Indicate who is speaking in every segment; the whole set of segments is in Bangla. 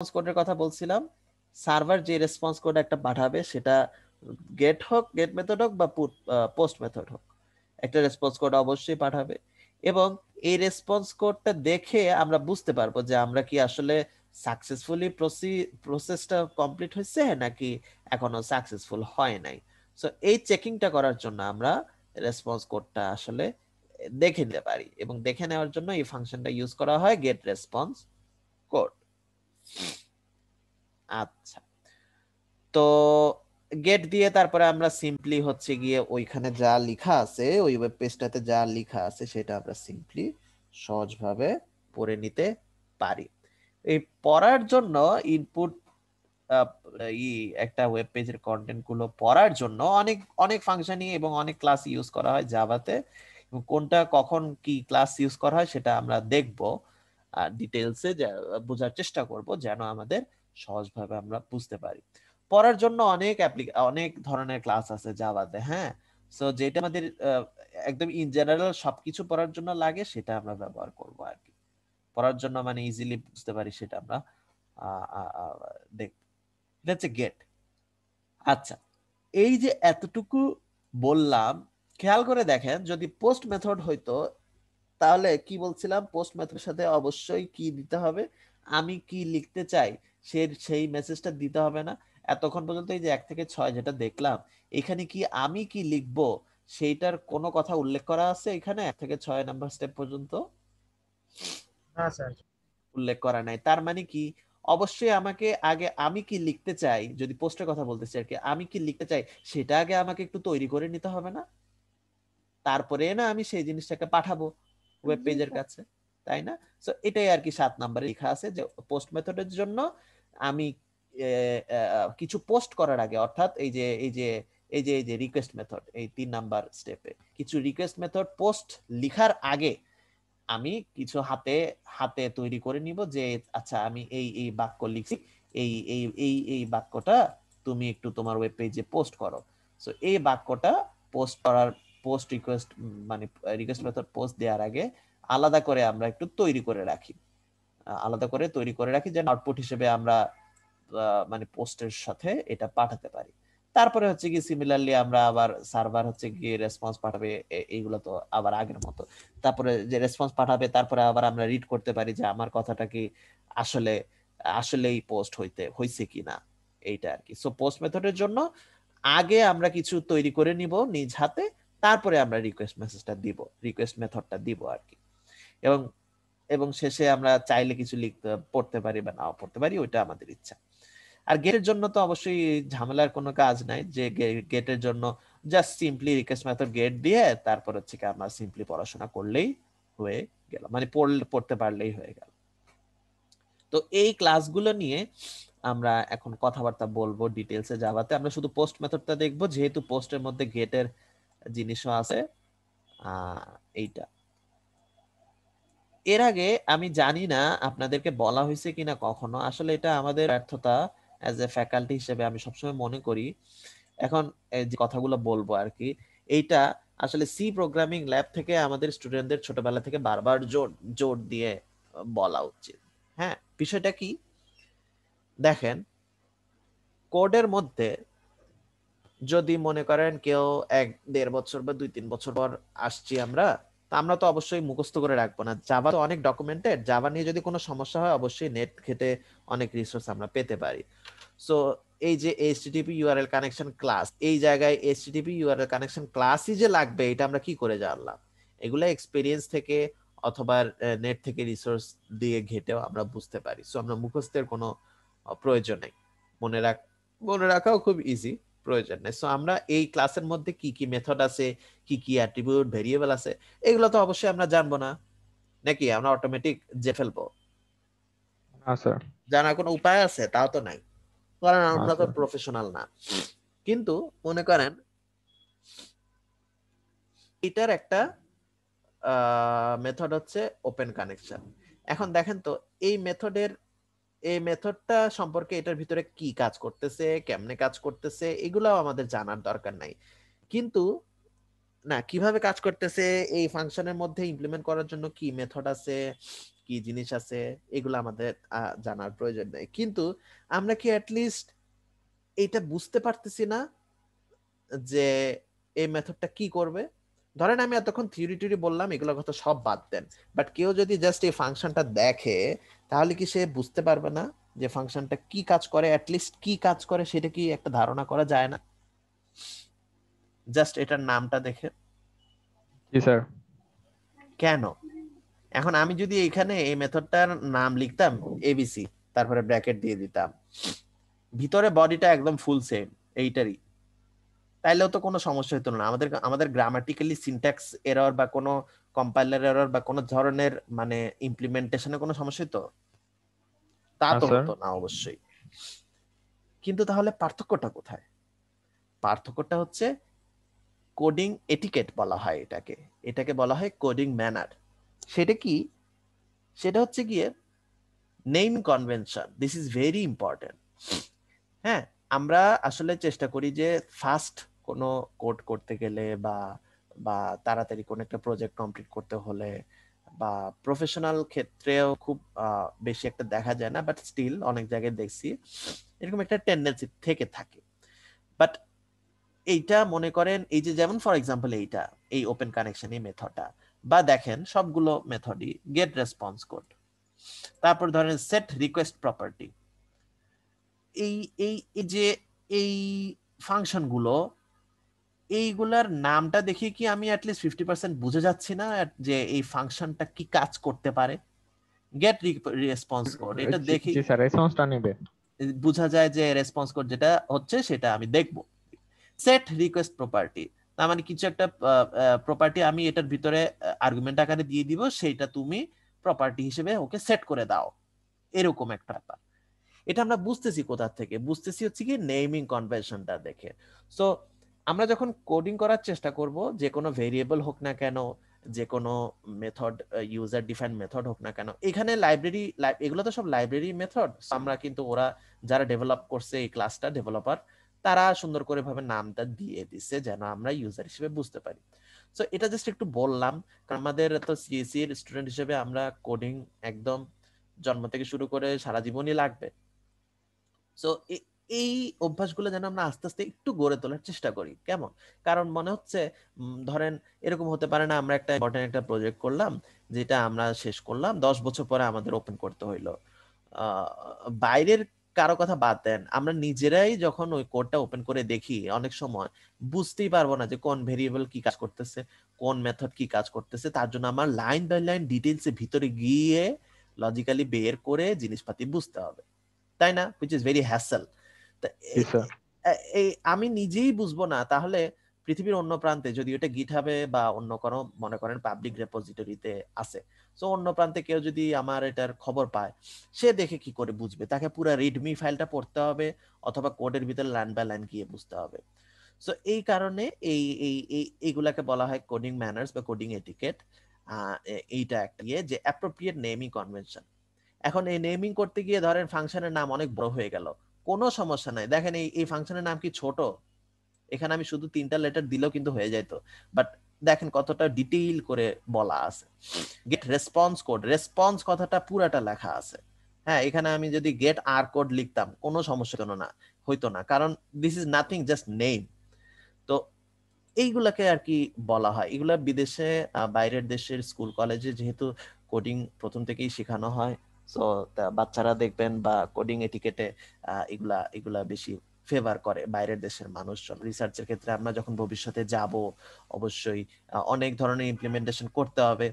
Speaker 1: রেসপন্স কোডের কথা বলছিলাম সার্ভার যে রেসপন্স কোড একটা পাঠাবে সেটা গেট হোক গেট মেথড হোক বা পোস্ট মেথড হোক একটা রেসপন্স কোড অবশ্যই পাঠাবে এবং এই রেসপন্স কোডটা দেখে আমরা বুঝতে পারবো যে আমরা কি আসলে সাকসেসফুলি প্রসি প্রসেসটা কমপ্লিট হয়েছে নাকি এখনো সাকসেসফুল হয় নাই সো এই চেকিংটা করার জন্য আমরা রেসপন্স কোডটা আসলে দেখে নিতে পারি এবং দেখে নেওয়ার জন্য এই ফাংশনটা ইউজ করা হয় গেট রেসপন্স কোড আচ্ছা তো গেট দিয়ে তারপরে আমরা সিম্পলি হচ্ছে গিয়ে ওইখানে যা লেখা আছে ওই ওয়েব পেজটাতে যা লেখা আছে সেটা আমরা সিম্পলি সহজভাবে পড়ে নিতে পারি এই পড়ার জন্য ইনপুট একটা ওয়েব পেজের কন্টেন্ট গুলো পড়ার জন্য অনেক অনেক ফাংশনই এবং অনেক ক্লাস ইউজ করা হয় জাভাতে কোনটা কখন কি ক্লাস ইউজ করা হয় সেটা আমরা দেখবো ডিটেলসে বোঝার চেষ্টা করব যেন আমাদের সহজভাবে আমরা বুঝতে পারি পড়ার জন্য অনেক অনেক ধরনের ক্লাস আছে জাভাতে হ্যাঁ সো যেটা আমাদের একদম ইন জেনারেল সবকিছু পড়ার জন্য লাগে সেটা আমরা ব্যবহার করব আর কি পড়ার জন্য মানে ইজিলি বুঝতে পারি সেটা আমরা দেখব এটা হচ্ছে গেট আচ্ছা এই যে এতটুকু বললাম খেয়াল করে দেখেন যদি পোস্ট মেথড হইতো তাহলে কি বলছিলাম পোস্ট ম্যাথের সাথে অবশ্যই কি দিতে হবে আমি কি লিখতে চাই সে সেই মেসেজটা দিতে হবে না এতক্ষণ পর্যন্ত এই যে এক থেকে ছয় যেটা দেখলাম এখানে কি আমি কি লিখবো সেইটার কোনো কথা উল্লেখ করা আছে এখানে এক থেকে ছয় নাম্বার স্টেপ পর্যন্ত উল্লেখ করা নাই তার মানে কি অবশ্যই আমাকে আগে আমি কি লিখতে চাই যদি পোস্টের কথা বলতেছি আর কি আমি কি লিখতে চাই সেটা আগে আমাকে একটু তৈরি করে নিতে হবে না তারপরে না আমি সেই জিনিসটাকে পাঠাবো ওয়েব পেজের হ্যাঁ। কাছে তাই না সো এটাই আর কি সাত নাম্বারে লেখা আছে যে পোস্ট মেথডের জন্য আমি কিছু পোস্ট করার আগে অর্থাৎ এই যে এই যে এই যে এই যে রিকোয়েস্ট মেথড এই তিন নাম্বার স্টেপে কিছু রিকোয়েস্ট মেথড পোস্ট লিখার আগে আমি কিছু হাতে হাতে তৈরি করে নিব যে আচ্ছা আমি এই এই বাক্য লিখছি এই এই এই এই বাক্যটা তুমি একটু তোমার ওয়েব পেজে পোস্ট করো সো এই বাক্যটা পোস্ট করার পোস্ট রিকোয়েস্ট মানে রিকোয়েস্ট মেথড পোস্ট দেওয়ার আগে আলাদা করে আমরা একটু তৈরি করে রাখি আলাদা করে তৈরি করে রাখি যেন আউটপুট হিসেবে আমরা মানে পোস্টের সাথে এটা পাঠাতে পারি তারপরে হচ্ছে কি সিমিলারলি আমরা আবার সার্ভার হচ্ছে কি রেসপন্স পাঠাবে এইগুলো তো আবার আগের মতো তারপরে যে রেসপন্স পাঠাবে তারপরে আবার আমরা রিড করতে পারি যে আমার কথাটা কি আসলে আসলেই পোস্ট হইতে হয়েছে কি না এইটা আর কি সো পোস্ট মেথডের জন্য আগে আমরা কিছু তৈরি করে নিব নিজ হাতে তারপরে আমরা রিকোয়েস্ট মেসেজটা দিব রিকোয়েস্ট মেথডটা দিব আর কি এবং এবং শেষে আমরা চাইলে কিছু লিখতে পড়তে পারি বা নাও পড়তে পারি ওইটা আমাদের ইচ্ছা আর গেটের জন্য তো অবশ্যই ঝামেলার কোনো কাজ নাই যে গেটের জন্য just simply request method get দিয়ে তারপর হচ্ছে কি আমরা সিম্পলি পড়াশোনা করলেই হয়ে গেল মানে পড়লে পড়তে পারলেই হয়ে গেল তো এই ক্লাসগুলো নিয়ে আমরা এখন কথাবার্তা বলবো ডিটেলসে যাওয়াতে আমরা শুধু পোস্ট মেথডটা দেখবো যেহেতু পোস্টের মধ্যে গেটের জিনিসও আছে এইটা এর আগে আমি জানি না আপনাদেরকে বলা হয়েছে কিনা কখনো আসলে এটা আমাদের ব্যর্থতা অ্যাজ এ ফ্যাকাল্টি হিসেবে আমি সবসময় মনে করি এখন যে কথাগুলো বলবো আর কি এইটা আসলে সি প্রোগ্রামিং ল্যাব থেকে আমাদের স্টুডেন্টদের ছোটবেলা থেকে বারবার জোর জোর দিয়ে বলা উচিত হ্যাঁ বিষয়টা কি দেখেন কোডের মধ্যে যদি মনে করেন কেউ এক দেড় বছর বা দুই তিন বছর পর আসছি আমরা আমরা তো অবশ্যই মুখস্থ করে রাখবো না জাভা তো অনেক ডকুমেন্টেড জাভা নিয়ে যদি কোনো সমস্যা হয় অবশ্যই নেট ঘেটে অনেক রিসোর্স আমরা পেতে পারি সো এই যে এইচটিটিপি ইউআরএল কানেকশন ক্লাস এই জায়গায় এইচটিটিপি ইউআরএল কানেকশন ক্লাসই যে লাগবে এটা আমরা কি করে জানলাম এগুলো এক্সপিরিয়েন্স থেকে অথবা নেট থেকে রিসোর্স দিয়ে ঘেটেও আমরা বুঝতে পারি সো আমরা মুখস্থের কোনো প্রয়োজন নেই মনে রাখ মনে রাখাও খুব ইজি প্রয়োজন নেই সো আমরা এই ক্লাসের মধ্যে কি কি মেথড আছে কি কি অ্যাট্রিবিউট ভেরিয়েবল আছে এগুলো তো অবশ্যই আমরা জানবো না নাকি আমরা অটোমেটিক যে ফেলবো জানার কোনো উপায় আছে তাও তো নাই কারণ আমরা তো প্রফেশনাল না কিন্তু মনে করেন এটার একটা মেথড হচ্ছে ওপেন কানেকশন এখন দেখেন তো এই মেথডের এই মেথডটা সম্পর্কে এটার ভিতরে কি কাজ করতেছে কেমনে কাজ করতেছে এগুলাও আমাদের জানার দরকার নাই কিন্তু না কিভাবে কাজ করতেছে এই ফাংশনের মধ্যে ইমপ্লিমেন্ট করার জন্য কি মেথড আছে কি জিনিস আছে এগুলো আমাদের জানার প্রয়োজন নেই কিন্তু আমরা কি অ্যাটলিস্ট এটা বুঝতে পারতেছি না যে এই মেথডটা কি করবে ধরেন আমি এতক্ষণ থিওরি টিউরি বললাম এগুলোর কথা সব বাদ দেন বাট কেউ যদি জাস্ট এই ফাংশনটা দেখে তাহলে কি সে বুঝতে পারবে না যে ফাংশনটা কি কাজ করে অ্যাটলিস্ট কি কাজ করে সেটা কি একটা ধারণা করা যায় না জাস্ট এটার নামটা দেখে জি স্যার কেন এখন আমি যদি এখানে এই মেথডটার নাম লিখতাম এবিসি তারপরে ব্র্যাকেট দিয়ে দিতাম ভিতরে বডিটা একদম ফুল সেম এইটারই তাইলেও তো কোনো সমস্যা হতো না আমাদের আমাদের গ্রামাটিক্যালি সিনট্যাক্স এরর বা কোনো কম্পাইলার এরর বা কোনো ধরনের মানে ইমপ্লিমেন্টেশনে কোনো সমস্যা হতো তা তো হতো না অবশ্যই কিন্তু তাহলে পার্থক্যটা কোথায় পার্থক্যটা হচ্ছে কোডিং এটিকেট বলা হয় এটাকে এটাকে বলা হয় কোডিং ম্যানার সেটা কি সেটা হচ্ছে গিয়ে name convention this is very important হ্যাঁ আমরা আসলে চেষ্টা করি যে ফার্স্ট কোনো কোড করতে গেলে বা বা তাড়াতাড়ি কোনো একটা প্রজেক্ট কমপ্লিট করতে হলে বা প্রফেশনাল ক্ষেত্রেও খুব বেশি একটা দেখা যায় না বাট স্টিল অনেক জায়গায় দেখছি এরকম একটা টেন্ডেন্সি থেকে থাকে বাট এইটা মনে করেন এই যে যেমন ফর এক্সাম্পল এইটা এই ওপেন কানেকশন এই মেথডটা বা দেখেন সবগুলো মেথডই গেট রেসপন্স কোড তারপর ধরেন সেট রিকোয়েস্ট প্রপার্টি এই এই যে এই ফাংশনগুলো এইগুলার নামটা দেখি কি আমি অ্যাটলিস্ট ফিফটি পার্সেন্ট বুঝে যাচ্ছি না যে এই ফাংশনটা কি কাজ করতে পারে গেট রেসপন্স কোড এটা দেখি
Speaker 2: রেসপন্সটা নেবে
Speaker 1: বোঝা যায় যে রেসপন্স কোড যেটা হচ্ছে সেটা আমি দেখব সেট রিকোয়েস্ট প্রপার্টি তার মানে কিছু একটা প্রপার্টি আমি এটার ভিতরে আর্গুমেন্ট আকারে দিয়ে দিব সেটা তুমি প্রপার্টি হিসেবে ওকে সেট করে দাও এরকম একটা ব্যাপার এটা আমরা বুঝতেছি কোথা থেকে বুঝতেছি হচ্ছে কি নেমিং কনভেনশনটা দেখে সো আমরা যখন কোডিং করার চেষ্টা করব যে কোনো ভেরিয়েবল হোক না কেন যে কোনো মেথড ইউজার ডিফাইন মেথড হোক না কেন এখানে লাইব্রেরি এগুলো তো সব লাইব্রেরি মেথড আমরা কিন্তু ওরা যারা ডেভেলপ করছে এই ক্লাসটা ডেভেলপার তারা সুন্দর করে ভাবে নামটা দিয়ে দিছে যেন আমরা ইউজার হিসেবে বুঝতে পারি সো এটা জাস্ট একটু বললাম কারণ আমাদের তো সিএসি e এর স্টুডেন্ট হিসেবে আমরা কোডিং একদম জন্ম থেকে শুরু করে সারা জীবনই লাগবে সো এই অভ্যাসগুলো যেন আমরা আস্তে আস্তে একটু গড়ে তোলার চেষ্টা করি কেমন কারণ মনে হচ্ছে ধরেন এরকম হতে পারে না আমরা একটা ইম্পর্টেন্ট একটা প্রজেক্ট করলাম যেটা আমরা শেষ করলাম দশ বছর পরে আমাদের ওপেন করতে হইলো বাইরের কারো কথা বাদ দেন আমরা নিজেরাই যখন ওই কোডটা ওপেন করে দেখি অনেক সময় বুঝতেই পারবো না যে কোন ভেরিয়েবল কি কাজ করতেছে কোন মেথড কি কাজ করতেছে তার জন্য আমার লাইন বাই লাইন ডিটেলসে ভিতরে গিয়ে লজিক্যালি বের করে জিনিসপাতি বুঝতে হবে তাই না হুইচ ইজ ভেরি হ্যাসেল আচ্ছা। আমি নিজেই বুঝবো না তাহলে পৃথিবীর অন্য প্রান্তে যদি ওটা হবে বা অন্য কোনো মনে করেন পাবলিক রেপোজিটরিতে আছে তো অন্য প্রান্তে কেউ যদি আমার এটার খবর পায় সে দেখে কি করে বুঝবে তাকে পুরো রিডমি ফাইলটা পড়তে হবে অথবা কোডের ভিতরে লাইন বাই লাইন গিয়ে বুঝতে হবে সো এই কারণে এই এই এইগুলাকে বলা হয় কোডিং ম্যানার্স বা কোডিং এটিকেট এইটা একটা ইয়ে যে অ্যাপ্রোপ্রিয়েট নেমিং কনভেনশন এখন এই নেমিং করতে গিয়ে ধরেন ফাংশনের নাম অনেক বড় হয়ে গেল কোনো সমস্যা নাই দেখেন এই এই ফাংশনের নাম কি ছোট এখানে আমি শুধু তিনটা লেটার দিলেও কিন্তু হয়ে যাইতো বাট দেখেন কতটা ডিটেইল করে বলা আছে গেট রেসপন্স কোড রেসপন্স কথাটা পুরাটা লেখা আছে হ্যাঁ এখানে আমি যদি গেট আর কোড লিখতাম কোনো সমস্যা কেন না হইতো না কারণ this is nothing just name তো এইগুলাকে আর কি বলা হয় এগুলা বিদেশে বাইরের দেশের স্কুল কলেজে যেহেতু কোডিং প্রথম থেকেই শেখানো হয় সো বাচ্চারা দেখবেন বা কোডিং এটিকেটে এগুলা এগুলা বেশি ফেভার করে বাইরের দেশের মানুষজন রিসার্চের ক্ষেত্রে আমরা যখন ভবিষ্যতে যাব অবশ্যই অনেক ধরনের ইমপ্লিমেন্টেশন করতে হবে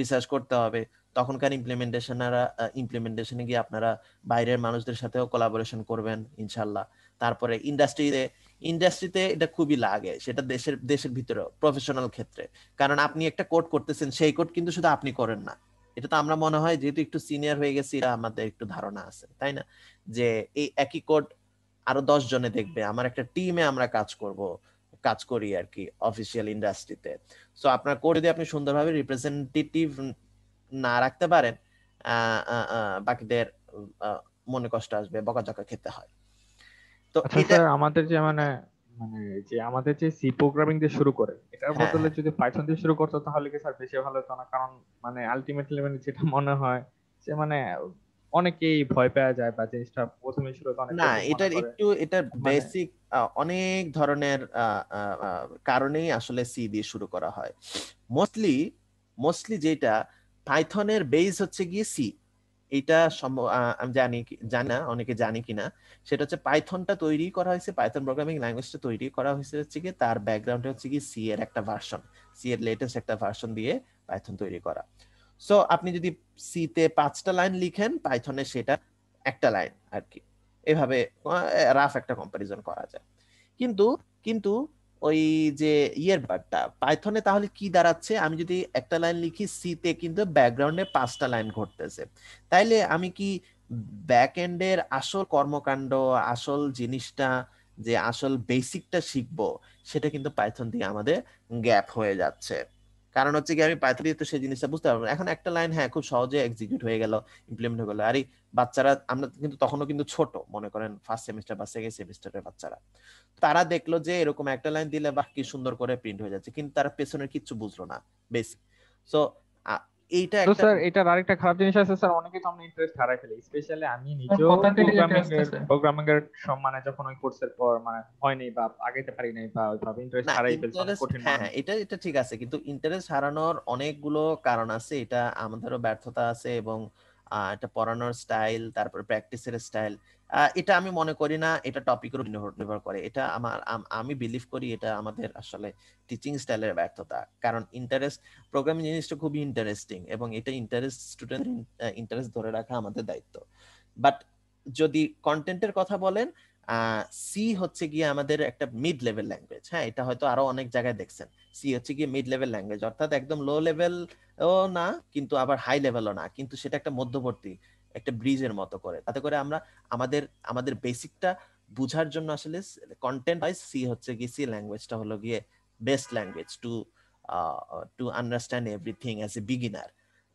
Speaker 1: রিসার্চ করতে হবে তখনকার ইমপ্লিমেন্টেশনারা ইমপ্লিমেন্টেশনে গিয়ে আপনারা বাইরের মানুষদের সাথেও কোলাবোরেশন করবেন ইনশাল্লাহ তারপরে ইন্ডাস্ট্রিতে ইন্ডাস্ট্রিতে এটা খুবই লাগে সেটা দেশের দেশের ভিতরে প্রফেশনাল ক্ষেত্রে কারণ আপনি একটা কোড করতেছেন সেই কোড কিন্তু শুধু আপনি করেন না এটা তো আমরা মনে হয় যেহেতু একটু সিনিয়র হয়ে গেছি আমাদের একটু ধারণা আছে তাই না যে এই একই কোড আরো দশ জনে দেখবে আমার একটা টিমে আমরা কাজ করব কাজ করি আর কি অফিসিয়াল ইন্ডাস্ট্রিতে সো আপনার কোড যদি আপনি সুন্দরভাবে রিপ্রেজেন্টেটিভ না রাখতে পারেন বাকিদের মনে কষ্ট আসবে বকাঝকা খেতে হয় তো আচ্ছা, এটা
Speaker 2: আমাদের যে মানে মানে যে আমাদের যে সি প্রোগ্রামিং দিয়ে শুরু করে এটার হ্যাঁ। বদলে যদি পাইথন দিয়ে শুরু করতো তাহলে কি স্যার বেশি ভালো হতো না কারণ মানে আলটিমেটলি মানে যেটা মনে হয় যে মানে অনেকেই ভয় পেয়ে যায় বা জিনিসটা প্রথমে শুরু করে না এটার একটু
Speaker 1: এটার বেসিক মানে অনেক ধরনের কারণেই আসলে সি দিয়ে শুরু করা হয় মোস্টলি মোস্টলি যেটা পাইথনের বেস হচ্ছে গিয়ে সি এটা আমি জানি জানি না অনেকে জানি কিনা সেটা হচ্ছে পাইথনটা তৈরি করা হয়েছে পাইথন প্রোগ্রামিং ল্যাঙ্গুয়েজটা তৈরি করা হয়েছে হচ্ছে কি তার ব্যাকগ্রাউন্ডে হচ্ছে কি সি এর একটা ভার্সন সি এর লেটেস্ট একটা ভার্সন দিয়ে পাইথন তৈরি করা সো আপনি যদি সি তে পাঁচটা লাইন লিখেন পাইথনে সেটা একটা লাইন আর কি এভাবে রাফ একটা কম্পারিজন করা যায় কিন্তু কিন্তু ওই যে ইয়ের বারটা পাইথনে তাহলে কি দাঁড়াচ্ছে আমি যদি একটা লাইন লিখি সি তে কিন্তু ব্যাকগ্রাউন্ডে পাঁচটা লাইন ঘটতেছে তাইলে আমি কি ব্যাক এন্ডের আসল কর্মকাণ্ড আসল জিনিসটা যে আসল বেসিকটা শিখবো সেটা কিন্তু পাইথন দিয়ে আমাদের গ্যাপ হয়ে যাচ্ছে কারণ হচ্ছে কি আমি পাইথন তো সেই জিনিসটা বুঝতে পারবো এখন একটা লাইন হ্যাঁ খুব সহজে এক্সিকিউট হয়ে গেল ইমপ্লিমেন্ট হয়ে গেল আর বাচ্চারা আমরা কিন্তু তখনও কিন্তু ছোট মনে করেন ফার্স্ট সেমিস্টার বা সেকেন্ড সেমিস্টারের বাচ্চারা তারা দেখলো যে এরকম একটা লাইন দিলে বাকি সুন্দর করে প্রিন্ট হয়ে যাচ্ছে কিন্তু তারা পেছনের কিচ্ছু বুঝলো না বেশ সো এইটা একটা স্যার এটার
Speaker 2: আরেকটা খারাপ জিনিস আছে স্যার অনেকেই তো আমরা ইন্টারেস্ট হারাই ফেলে স্পেশালি আমি হ্যাঁ, নিজেও প্রোগ্রামিং এর সম্মানে যখন ওই কোর্সের পর মানে হয়নি বা আগাইতে পারি নাই বা ওইভাবে ইন্টারেস্ট হারাই মানে কঠিন হ্যাঁ, হ্যাঁ
Speaker 1: এটা এটা ঠিক আছে কিন্তু ইন্টারেস্ট হারানোর অনেকগুলো কারণ আছে এটা আমাদেরও ব্যর্থতা আছে এবং এটা পড়ানোর স্টাইল তারপর প্র্যাকটিসের স্টাইল এটা আমি মনে করি না এটা টপিকের নির্ভর করে এটা আমার আমি বিলিভ করি এটা আমাদের আসলে টিচিং স্টাইলের ব্যর্থতা কারণ ইন্টারেস্ট প্রোগ্রামিং জিনিসটা খুবই ইন্টারেস্টিং এবং এটা ইন্টারেস্ট স্টুডেন্ট ইন্টারেস্ট ধরে রাখা আমাদের দায়িত্ব বাট যদি কন্টেন্টের কথা বলেন সি হচ্ছে গিয়ে আমাদের একটা মিড লেভেল ল্যাঙ্গুয়েজ হ্যাঁ এটা হয়তো আরো অনেক জায়গায় দেখছেন সি হচ্ছে গিয়ে মিড লেভেল ল্যাঙ্গুয়েজ অর্থাৎ একদম লো লেভেল ও না কিন্তু আবার হাই লেভেলও না কিন্তু সেটা একটা মধ্যবর্তী একটা ব্রিজের মতো করে তাতে করে আমরা আমাদের আমাদের বেসিকটা বুঝার জন্য আসলে কন্টেন্ট ওয়াইজ সি হচ্ছে কি সি ল্যাঙ্গুয়েজটা হলো গিয়ে best language to to understand everything as a beginner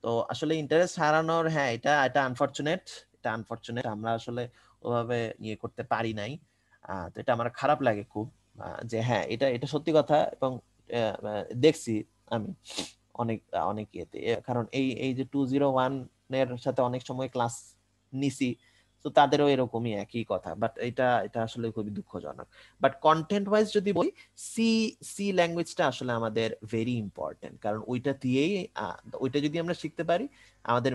Speaker 1: তো আসলে ইন্টারেস্ট হারানোর হ্যাঁ এটা এটা আনফর্চুনেট এটা আনফর্চুনেট আমরা আসলে ওভাবে ইয়ে করতে পারি নাই তো এটা আমার খারাপ লাগে খুব যে হ্যাঁ এটা এটা সত্যি কথা এবং দেখছি আমি অনেক অনেক ইয়েতে কারণ এই এই যে টু জিরো ওয়ান এর সাথে অনেক সময় ক্লাস নিছি তো তাদেরও এরকমই একই কথা বাট এটা এটা আসলে খুবই দুঃখজনক বাট কন্টেন্ট ওয়াইজ যদি বলি সি সি ল্যাঙ্গুয়েজটা আসলে আমাদের ভেরি ইম্পর্টেন্ট কারণ ওইটা দিয়েই ওইটা যদি আমরা শিখতে পারি আমাদের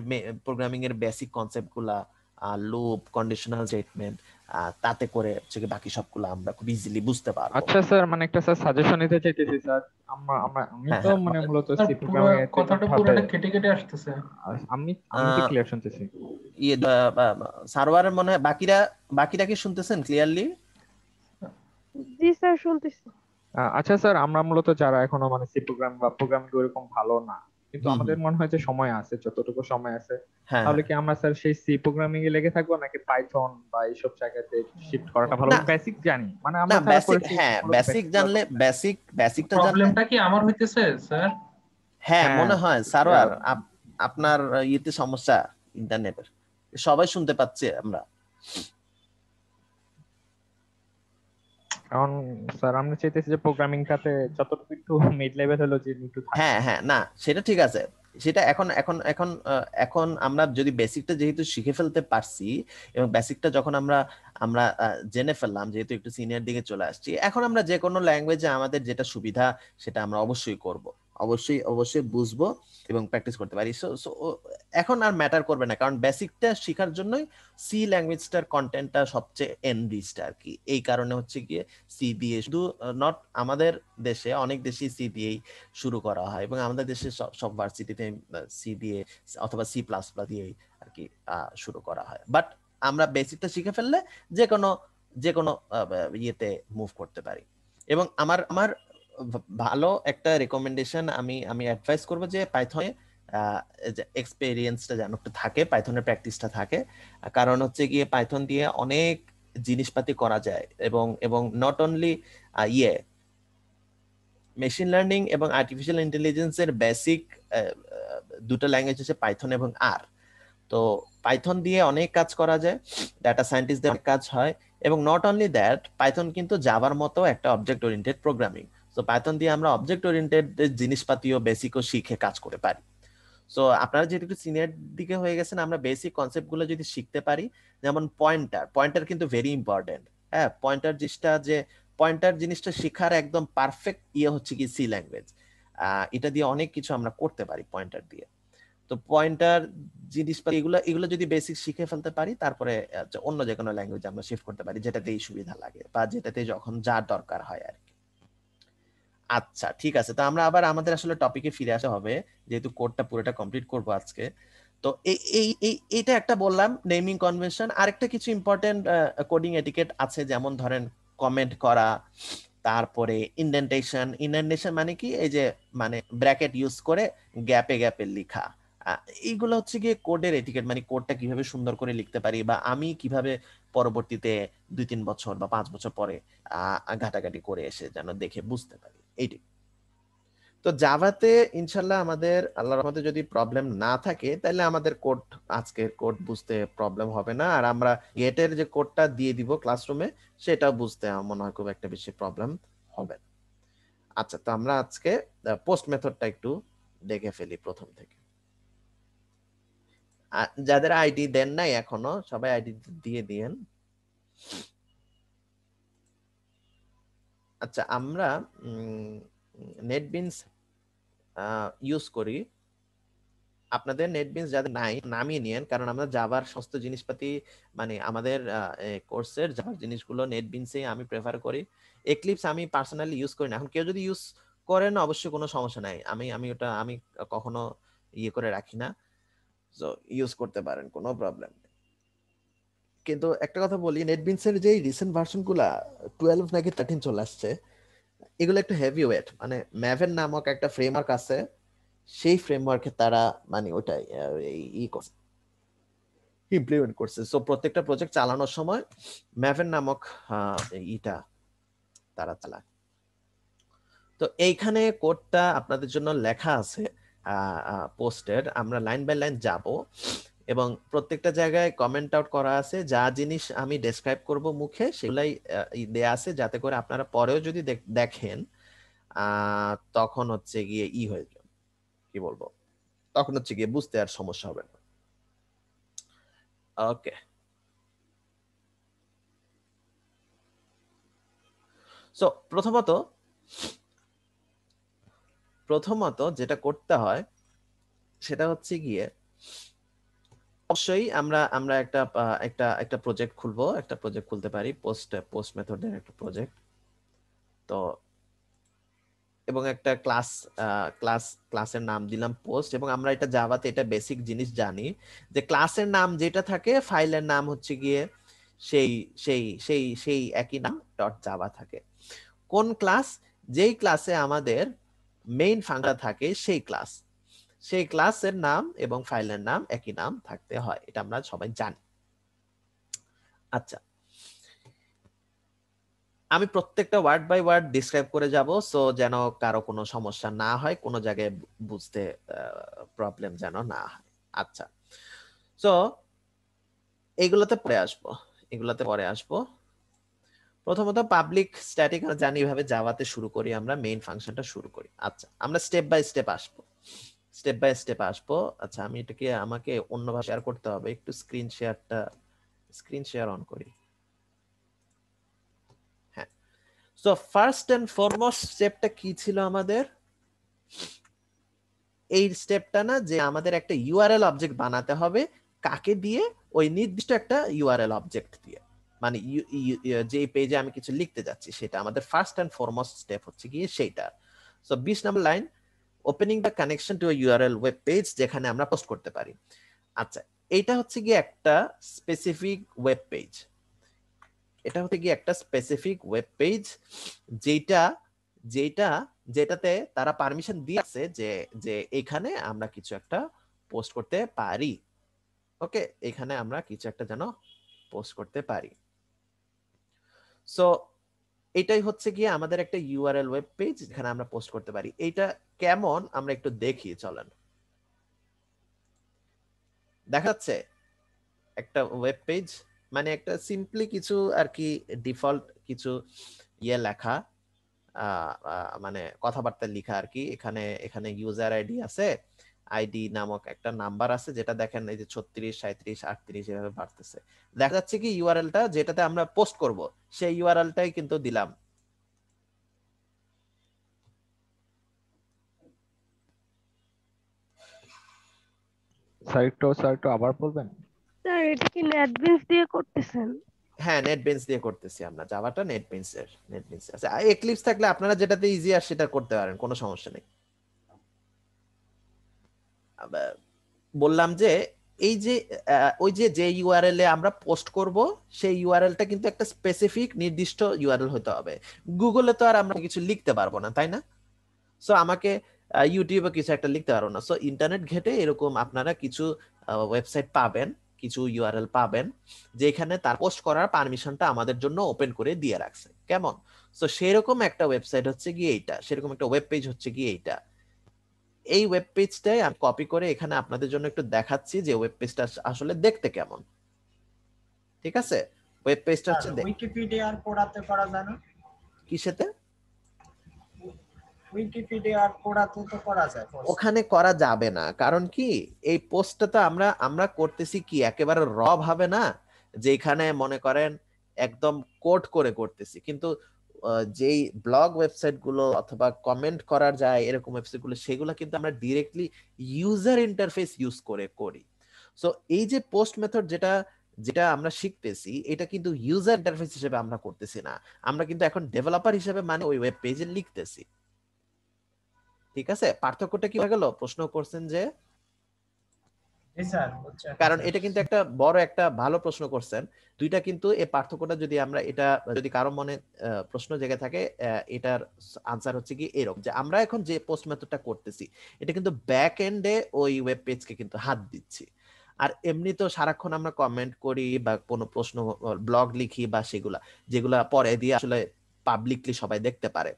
Speaker 1: প্রোগ্রামিং এর বেসিক কনসেপ্টগুলা লুপ কন্ডিশনাল স্টেটমেন্ট তাতে করে হচ্ছে কি বাকি সবগুলো আমরা খুব ইজিলি বুঝতে পারবো আচ্ছা স্যার
Speaker 2: মানে একটা স্যার সাজেশন
Speaker 1: নিতে চাইতেছি স্যার
Speaker 2: আমরা আমরা আমি তো হ্যাঁ, হ্যাঁ। মানে মূলত সি প্রোগ্রামে কথাটা পুরোটা কেটে কেটে আসতেছে
Speaker 1: আমি আমি কি ক্লিয়ার শুনতেছি ইয়ে সার্ভারের মনে হয় বাকিরা বাকিরা কি শুনতেছেন ক্লিয়ারলি
Speaker 2: জি স্যার শুনতেছি আচ্ছা স্যার আমরা মূলত যারা এখনো মানে সি প্রোগ্রাম বা প্রোগ্রামিং এরকম ভালো না কিন্তু আমাদের মনে হয় যে সময় আছে যতটুকু সময় আছে হ্যাঁ। তাহলে কি আমরা স্যার সেই সি প্রোগ্রামিং এ লেগে থাকবো নাকি পাইথন বা এইসব জায়গাতে
Speaker 1: শিফট করাটা ভালো বেসিক জানি মানে আমরা বেসিক হ্যাঁ বেসিক জানলে বেসিক বেসিকটা জানলে প্রবলেমটা
Speaker 2: কি আমার হইতেছে স্যার
Speaker 1: হ্যাঁ মনে হয় সারোয়ার আপনার ইয়েতে সমস্যা ইন্টারনেটের সবাই শুনতে পাচ্ছে আমরা
Speaker 2: কারণ স্যার আমরা চাইতেছি যে প্রোগ্রামিংটাতে
Speaker 1: যতটুকু একটু মিড লেভেল হলো যে একটু হ্যাঁ হ্যাঁ না সেটা ঠিক আছে সেটা এখন এখন এখন এখন আমরা যদি বেসিকটা যেহেতু শিখে ফেলতে পারছি এবং বেসিকটা যখন আমরা আমরা জেনে ফেললাম যেহেতু একটু সিনিয়র দিকে চলে আসছি এখন আমরা যে কোনো ল্যাঙ্গুয়েজে আমাদের যেটা সুবিধা সেটা আমরা অবশ্যই করবো অবশ্যই অবশ্যই বুঝবো এবং প্র্যাকটিস করতে পারি সো সো এখন আর ম্যাটার করবে না কারণ বেসিকটা শেখার জন্যই সি ল্যাঙ্গুয়েজটার কন্টেন্টটা সবচেয়ে এনরিচড আর কি এই কারণে হচ্ছে গিয়ে সি দিয়ে শুধু নট আমাদের দেশে অনেক দেশেই সি দিয়েই শুরু করা হয় এবং আমাদের দেশে সব ভার্সিটিতে সি দিয়ে অথবা সি প্লাস প্লাস দিয়েই আর কি শুরু করা হয় বাট আমরা বেসিকটা শিখে ফেললে যে কোনো যে কোনো ইয়েতে মুভ করতে পারি এবং আমার আমার ভালো একটা রেকমেন্ডেশন আমি আমি অ্যাডভাইস করব যে পাইথনে এক্সপেরিয়েন্সটা যেন একটু থাকে পাইথনের প্র্যাকটিসটা থাকে কারণ হচ্ছে গিয়ে পাইথন দিয়ে অনেক জিনিসপাতি করা যায় এবং এবং নট অনলি ইয়ে মেশিন লার্নিং এবং আর্টিফিশিয়াল ইন্টেলিজেন্সের বেসিক দুটো ল্যাঙ্গুয়েজ হচ্ছে পাইথন এবং আর তো পাইথন দিয়ে অনেক কাজ করা যায় ডাটা সায়েন্টিস্টদের কাজ হয় এবং নট অনলি দ্যাট পাইথন কিন্তু যাবার মতো একটা object oriented programming so Python দিয়ে আমরা অবজেক্ট ওরিয়েন্টেড জিনিসপাতিও বেসিকও শিখে কাজ করতে পারি সো আপনারা যেহেতু একটু সিনিয়র দিকে হয়ে গেছেন আমরা বেসিক কনসেপ্টগুলো যদি শিখতে পারি যেমন পয়েন্টার পয়েন্টার কিন্তু ভেরি ইম্পর্টেন্ট হ্যাঁ পয়েন্টার জিনিসটা যে পয়েন্টার জিনিসটা শেখার একদম পারফেক্ট ইয়ে হচ্ছে কি সি ল্যাঙ্গুয়েজ এটা দিয়ে অনেক কিছু আমরা করতে পারি পয়েন্টার দিয়ে তো পয়েন্টার জিনিসপাতি এগুলো এগুলো যদি বেসিক শিখে ফেলতে পারি তারপরে অন্য যে কোনো ল্যাঙ্গুয়েজ আমরা শিফট করতে পারি যেটাতেই সুবিধা লাগে বা যেটাতে যখন যা দরকার হয় আর আচ্ছা ঠিক আছে তো আমরা আবার আমাদের আসলে টপিকে ফিরে আসা হবে যেহেতু কোডটা পুরোটা কমপ্লিট করব আজকে তো এই এই এটা একটা বললাম নেমিং কনভেনশন আরেকটা কিছু ইম্পর্টেন্ট কোডিং এটিকেট আছে যেমন ধরেন কমেন্ট করা তারপরে ইন্ডেন্টেশন ইন্ডেন্টেশন মানে কি এই যে মানে ব্র্যাকেট ইউজ করে গ্যাপে গ্যাপে লিখা এইগুলো হচ্ছে গিয়ে কোডের এটিকেট মানে কোডটা কিভাবে সুন্দর করে লিখতে পারি বা আমি কিভাবে পরবর্তীতে দুই তিন বছর বা পাঁচ বছর পরে ঘাটাঘাটি করে এসে যেন দেখে বুঝতে পারি এইটি তো জাভাতে ইনশাল্লাহ আমাদের আল্লাহর রহমতে যদি প্রবলেম না থাকে তাহলে আমাদের কোড আজকের কোড বুঝতে প্রবলেম হবে না আর আমরা গেটের যে কোডটা দিয়ে দিব ক্লাসরুমে সেটা বুঝতে আমার মনে হয় খুব একটা বেশি প্রবলেম হবে আচ্ছা তো আমরা আজকে পোস্ট মেথডটা একটু দেখে ফেলি প্রথম থেকে যাদের আইডি দেন নাই এখনো সবাই আইডি দিয়ে দিয়েন আচ্ছা আমরা বিনস ইউজ করি আপনাদের বিনস যাদের নাই নামিয়ে নিয়েন কারণ আমরা যাবার সমস্ত জিনিসপাতি মানে আমাদের কোর্সের যাওয়ার জিনিসগুলো নেটবিনসে আমি প্রেফার করি এক্লিপস আমি পার্সোনালি ইউজ করি না এখন কেউ যদি ইউজ করেন অবশ্যই কোনো সমস্যা নাই আমি আমি ওটা আমি কখনো ইয়ে করে রাখি না সো ইউজ করতে পারেন কোনো প্রবলেম নেই কিন্তু একটা কথা বলি নেটবিনসের যে রিসেন্ট ভার্সনগুলা টুয়েলভ নাকি থার্টিন চলে আসছে এগুলো একটু হেভি ওয়েট মানে ম্যাভেন নামক একটা ফ্রেমওয়ার্ক আছে সেই ফ্রেমওয়ার্কে তারা মানে ওটাই ই করছে ইমপ্লিমেন্ট করছে সো প্রত্যেকটা প্রজেক্ট চালানোর সময় ম্যাভেন নামক ইটা তারা চালায় তো এইখানে কোডটা আপনাদের জন্য লেখা আছে পোস্টেড আমরা লাইন বাই লাইন যাব এবং প্রত্যেকটা জায়গায় কমেন্ট আউট করা আছে যা জিনিস আমি ডেসক্রাইব করব মুখে সেগুলাই দেয়া আছে যাতে করে আপনারা পরেও যদি দেখেন তখন হচ্ছে গিয়ে ই হয়ে যাবে কি বলবো তখন হচ্ছে গিয়ে বুঝতে আর সমস্যা হবে না ওকে সো প্রথমত প্রথমত যেটা করতে হয় সেটা হচ্ছে গিয়ে অবশ্যই আমরা আমরা একটা একটা একটা প্রজেক্ট খুলবো একটা প্রজেক্ট খুলতে পারি পোস্ট পোস্ট মেথডের একটা প্রজেক্ট তো এবং একটা ক্লাস ক্লাস ক্লাসের নাম দিলাম পোস্ট এবং আমরা এটা জাভাতে এটা বেসিক জিনিস জানি যে ক্লাসের নাম যেটা থাকে ফাইলের নাম হচ্ছে গিয়ে সেই সেই সেই সেই একই নাম ডট জাভা থাকে কোন ক্লাস যেই ক্লাসে আমাদের মেইন ফাংশন থাকে সেই ক্লাস সেই ক্লাসের নাম এবং ফাইলের নাম একই নাম থাকতে হয় এটা আমরা সবাই জানি আচ্ছা আমি প্রত্যেকটা ওয়ার্ড বাই ওয়ার্ড ডিসক্রাইব করে যাব সো যেন কারো কোনো সমস্যা না হয় কোনো জায়গায় বুঝতে প্রবলেম যেন না হয় আচ্ছা সো এগুলোতে পরে আসবো এগুলোতে পরে আসবো প্রথমত পাবলিক স্ট্যাটিক আমরা জানি এভাবে জাভাতে শুরু করি আমরা মেইন ফাংশনটা শুরু করি আচ্ছা আমরা স্টেপ বাই স্টেপ আসবো স্টেপ বাই স্টেপ আসবো আচ্ছা আমি এটাকে আমাকে অন্যভাবে শেয়ার করতে হবে একটু স্ক্রিন শেয়ারটা স্ক্রিন শেয়ার অন করি হ্যাঁ সো ফার্স্ট এন্ড ফরমোস্ট স্টেপটা কি ছিল আমাদের এই স্টেপটা না যে আমাদের একটা ইউআরএল অবজেক্ট বানাতে হবে কাকে দিয়ে ওই নির্দিষ্ট একটা ইউআরএল অবজেক্ট দিয়ে মানে যে পেজে আমি কিছু লিখতে যাচ্ছি সেটা আমাদের ফার্স্ট অ্যান্ড ফরমোস্ট স্টেপ হচ্ছে গিয়ে সেইটা সো বিশ number line opening the connection to URL web page যেখানে আমরা পোস্ট করতে পারি আচ্ছা এটা হচ্ছে গিয়ে একটা স্পেসিফিক ওয়েব পেজ এটা হচ্ছে গিয়ে একটা স্পেসিফিক ওয়েব পেজ যেটা যেটা যেটাতে তারা পারমিশন দিয়েছে যে যে এখানে আমরা কিছু একটা পোস্ট করতে পারি ওকে এখানে আমরা কিছু একটা যেন পোস্ট করতে পারি সো এটাই হচ্ছে গিয়ে আমাদের একটা ইউআরএল ওয়েব পেজ যেখানে আমরা পোস্ট করতে পারি এটা কেমন আমরা একটু দেখি চলেন দেখা যাচ্ছে একটা ওয়েব পেজ মানে একটা সিম্পলি কিছু আর কি ডিফল্ট কিছু ইয়ে লেখা মানে কথাবার্তা লেখা আর কি এখানে এখানে ইউজার আইডি আছে আইডি নামক একটা নাম্বার আছে যেটা দেখেন এই যে ছত্রিশ সাঁত্রিশ আটত্রিশ এভাবে বাড়তেছে দেখা যাচ্ছে কি ইউআরএলটা যেটাতে আমরা পোস্ট করব সেই ইউআরএলটাই কিন্তু দিলাম
Speaker 2: স্যার সাইটটা আবার বলবেন
Speaker 1: স্যার এটা কি নেটবিনস দিয়ে করতেছেন হ্যাঁ নেটবিনস দিয়ে করতেছি আমরা জাভাটা নেটবিনস এর নেটবিনস আছে এক্লিপস থাকলে আপনারা যেটাতে ইজি আর সেটা করতে পারেন কোনো সমস্যা নেই বললাম যে এই যে ওই যে যে ইউআরএল এ আমরা পোস্ট করব সেই ইউআরএলটা কিন্তু একটা স্পেসিফিক নির্দিষ্ট ইউআরএল হতে হবে গুগলে তো আর আমরা কিছু লিখতে পারবো না তাই না সো আমাকে ইউটিউবে কিছু একটা লিখতে পারবো না সো ইন্টারনেট ঘেটে এরকম আপনারা কিছু ওয়েবসাইট পাবেন কিছু ইউআরএল পাবেন যেখানে তার পোস্ট করার পারমিশনটা আমাদের জন্য ওপেন করে দিয়ে রাখছে কেমন সো সেরকম একটা ওয়েবসাইট হচ্ছে গিয়ে এইটা সেরকম একটা ওয়েব পেজ হচ্ছে গিয়ে এইটা এই ওয়েব পেজটাই আর কপি করে এখানে আপনাদের জন্য একটু দেখাচ্ছি যে ওয়েব পেজটা আসলে দেখতে কেমন ঠিক আছে ওয়েব পেজটা হচ্ছে
Speaker 2: উইকিপিডিয়ার কোডাতে পড়া জানো কিসেতে উইকিপিডিয়ার কোডাতে তো করা যায় ওখানে
Speaker 1: করা যাবে না কারণ কি এই পোস্টটা তো আমরা আমরা করতেছি কি একেবারে র ভাবে না যেখানে মনে করেন একদম কোট করে করতেছি কিন্তু যেই ব্লগ গুলো অথবা কমেন্ট করার যায় এরকম গুলো সেগুলো কিন্তু আমরা ডিরেক্টলি ইউজার ইন্টারফেস ইউজ করে করি সো এই যে পোস্ট মেথড যেটা যেটা আমরা শিখতেছি এটা কিন্তু ইউজার ইন্টারফেস হিসেবে আমরা করতেছি না আমরা কিন্তু এখন ডেভেলপার হিসেবে মানে ওই ওয়েব পেজে লিখতেছি ঠিক আছে পার্থক্যটা কি হয়ে গেল প্রশ্ন করছেন যে কারণ এটা কিন্তু একটা বড় একটা ভালো প্রশ্ন করছেন দুইটা কিন্তু এই পার্থক্যটা যদি আমরা এটা যদি কারো মনে প্রশ্ন জেগে থাকে এটার আনসার হচ্ছে কি এরকম যে আমরা এখন যে পোস্ট মেথডটা করতেছি এটা কিন্তু ব্যাক এন্ডে ওই ওয়েব পেজকে কিন্তু হাত দিচ্ছি আর এমনি তো সারাক্ষণ আমরা কমেন্ট করি বা কোনো প্রশ্ন ব্লগ লিখি বা সেগুলা যেগুলা পরে দিয়ে আসলে পাবলিকলি সবাই দেখতে পারে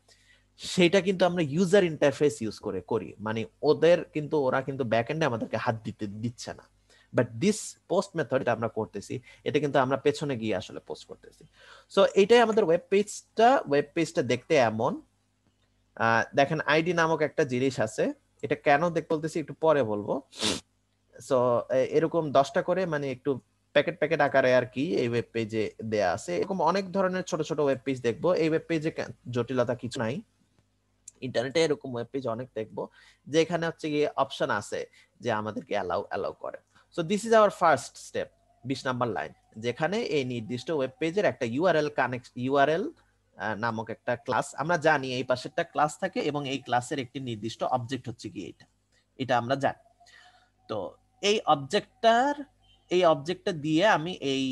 Speaker 1: সেটা কিন্তু আমরা ইউজার ইন্টারফেস ইউজ করে করি মানে ওদের কিন্তু ওরা কিন্তু ব্যাকএন্ডে আমাদেরকে হাত দিতে দিচ্ছে না বাট দিস পোস্ট মেথড এটা আমরা করতেছি এটা কিন্তু আমরা পেছনে গিয়ে আসলে পোস্ট করতেছি সো এটাই আমাদের ওয়েব পেজটা ওয়েব পেজটা দেখতে এমন দেখেন আইডি নামক একটা জিনিস আছে এটা কেন দেখ বলতেছি একটু পরে বলবো সো এরকম দশটা করে মানে একটু প্যাকেট প্যাকেট আকারে আর কি এই ওয়েব পেজে দেয়া আছে এরকম অনেক ধরনের ছোট ছোট ওয়েব পেজ দেখবো এই ওয়েব পেজে জটিলতা কিছু নাই ইন্টারনেটে এরকম ওয়েব পেজ অনেক দেখবো যে এখানে হচ্ছে গিয়ে অপশন আছে যে আমাদেরকে অ্যালাউ অ্যালাউ করে so this is our first step বিশ নাম্বার লাইন যেখানে এই নির্দিষ্ট ওয়েব পেজের একটা ইউআরএল কানেক্ট ইউআরএল নামক একটা ক্লাস আমরা জানি এই পাশে একটা ক্লাস থাকে এবং এই ক্লাসের একটি নির্দিষ্ট অবজেক্ট হচ্ছে গিয়ে এটা এটা আমরা জানি তো এই অবজেক্টটার এই অবজেক্টটা দিয়ে আমি এই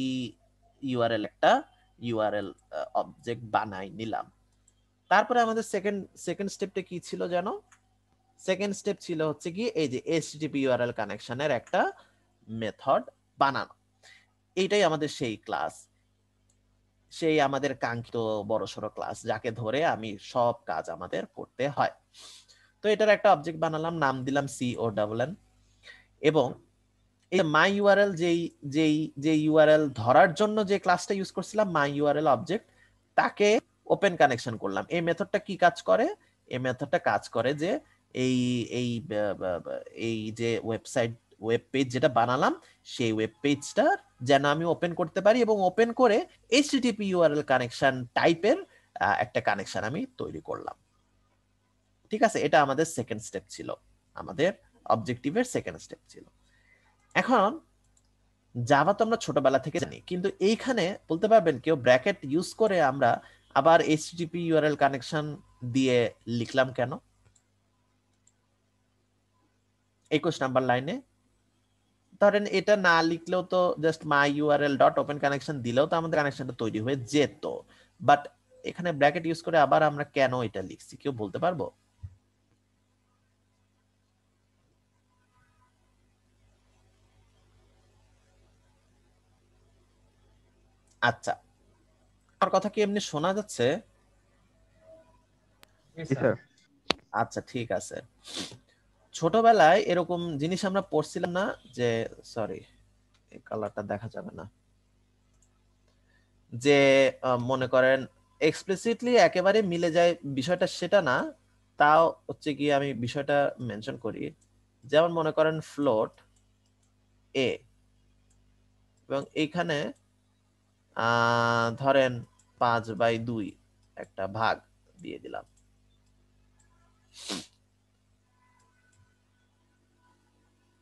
Speaker 1: ইউআরএল একটা ইউআরএল অবজেক্ট বানাই নিলাম তারপরে আমাদের সেকেন্ড সেকেন্ড স্টেপটা কি ছিল জানো সেকেন্ড স্টেপ ছিল হচ্ছে কি এই যে এইচটিটিপি ইউআরএল কানেকশনের একটা মেথড বানানো এইটাই আমাদের সেই ক্লাস সেই আমাদের কাঙ্ক্ষিত বড়সড় ক্লাস যাকে ধরে আমি সব কাজ আমাদের করতে হয় তো এটার একটা অবজেক্ট বানালাম নাম দিলাম সি ও ডাবল এন এবং এই মাই ইউআরএল যেই যেই যে ইউআরএল ধরার জন্য যে ক্লাসটা ইউজ করছিলাম মাই ইউআরএল অবজেক্ট তাকে ওপেন কানেকশন করলাম এই মেথডটা কি কাজ করে এই মেথডটা কাজ করে যে এই এই এই যে ওয়েবসাইট ওয়েব পেজ যেটা বানালাম সেই ওয়েব পেজটা যেন আমি ওপেন করতে পারি এবং ওপেন করে এইচটিটিপি ইউআরএল কানেকশন টাইপের একটা কানেকশন আমি তৈরি করলাম ঠিক আছে এটা আমাদের সেকেন্ড স্টেপ ছিল আমাদের অবজেক্টিভের সেকেন্ড স্টেপ ছিল এখন জাভা তো আমরা ছোটবেলা থেকে জানি কিন্তু এইখানে বলতে পারবেন কেউ ব্র্যাকেট ইউজ করে আমরা আবার এইচটিটিপি ইউআরএল কানেকশন দিয়ে লিখলাম কেন একুশ নাম্বার লাইনে ধরেন এটা না লিখলেও তো just my URL dot open connection দিলেও তো আমাদের কানেকশনটা তৈরি হয়ে যেত বাট এখানে ব্র্যাকেট ইউজ করে আবার আমরা কেন এটা লিখছি কেউ বলতে পারবো আচ্ছা আমার কথা কি এমনি শোনা যাচ্ছে আচ্ছা ঠিক আছে ছোটবেলায় এরকম জিনিস আমরা পড়ছিলাম না যে সরি এই কালারটা দেখা যাবে না যে মনে করেন এক্সপ্লিসিটলি একেবারে মিলে যায় বিষয়টা সেটা না তাও হচ্ছে কি আমি বিষয়টা মেনশন করি যেমন মনে করেন ফ্লোট এ এবং এইখানে ধরেন পাঁচ বাই দুই একটা ভাগ দিয়ে দিলাম